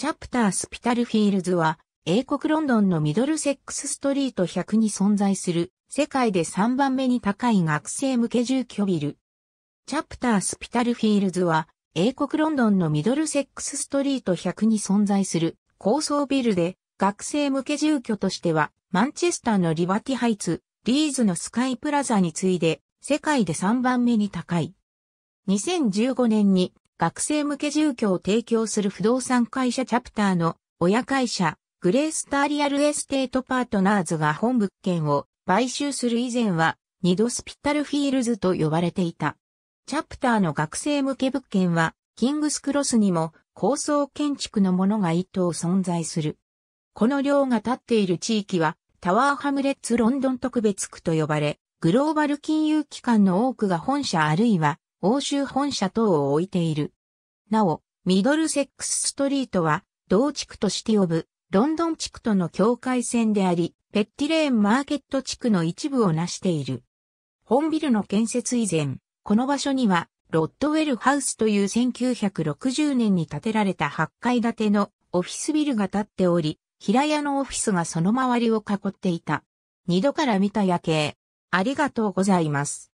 チャプタースピタルフィールズは、英国ロンドンのミドルセックスストリート100に存在する、世界で3番目に高い学生向け住居ビル。チャプタースピタルフィールズは、英国ロンドンのミドルセックスストリート100に存在する高層ビルで、学生向け住居としては、マンチェスターのリバティハイツ、リーズのスカイプラザに次いで、世界で3番目に高い。2015年に学生向け住居を提供する不動産会社チャプターの親会社、グレースターリアルエステートパートナーズが本物件を買収する以前は、ニドスピタルフィールズと呼ばれていた。チャプターの学生向け物件は、キングスクロスにも高層建築のものが一棟存在する。この寮が建っている地域は、タワーハムレッツロンドン特別区と呼ばれ、グローバル金融機関の多くが本社あるいは欧州本社等を置いている。なお、ミドルセックスストリートは、同地区とシティオブ、ロンドン地区との境界線であり、ペッティレーンマーケット地区の一部を成している。本ビルの建設以前、この場所には、ロッドウェルハウスという1960年に建てられた8階建てのオフィスビルが建っており、平屋のオフィスがその周りを囲っていた。二度から見た夜景。ありがとうございます。